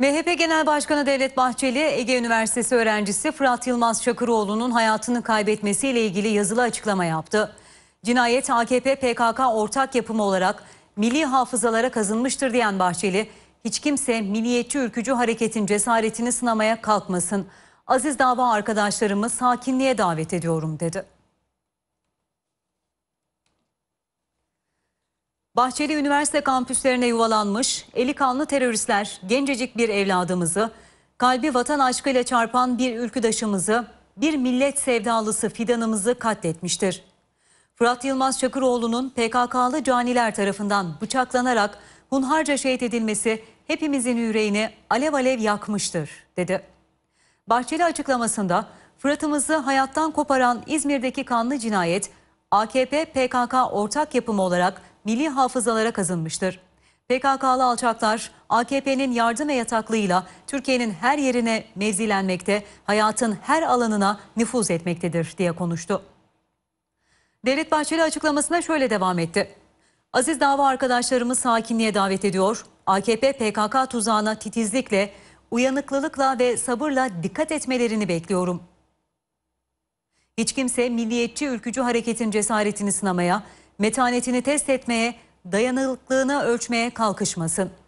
MHP Genel Başkanı Devlet Bahçeli, Ege Üniversitesi öğrencisi Fırat Yılmaz Çakıroğlu'nun hayatını kaybetmesiyle ilgili yazılı açıklama yaptı. Cinayet AKP-PKK ortak yapımı olarak milli hafızalara kazınmıştır diyen Bahçeli, hiç kimse milliyetçi ülkücü hareketin cesaretini sınamaya kalkmasın. Aziz dava arkadaşlarımı sakinliğe davet ediyorum dedi. Bahçeli Üniversite kampüslerine yuvalanmış eli kanlı teröristler gencecik bir evladımızı, kalbi vatan aşkıyla çarpan bir ülküdaşımızı, bir millet sevdalısı fidanımızı katletmiştir. Fırat Yılmaz Çakıroğlu'nun PKK'lı caniler tarafından bıçaklanarak hunharca şehit edilmesi hepimizin yüreğini alev alev yakmıştır, dedi. Bahçeli açıklamasında Fırat'ımızı hayattan koparan İzmir'deki kanlı cinayet, AKP-PKK ortak yapımı olarak milli hafızalara kazınmıştır. PKK'lı alçaklar AKP'nin yardım ve yataklığıyla Türkiye'nin her yerine mevzilenmekte, hayatın her alanına nüfuz etmektedir diye konuştu. Devlet Bahçeli açıklamasına şöyle devam etti. Aziz dava arkadaşlarımız sakinliğe davet ediyor. AKP PKK tuzağına titizlikle, uyanıklılıkla ve sabırla dikkat etmelerini bekliyorum. Hiç kimse milliyetçi ülkücü hareketin cesaretini sınamaya, metanetini test etmeye, dayanıklılığını ölçmeye kalkışmasın.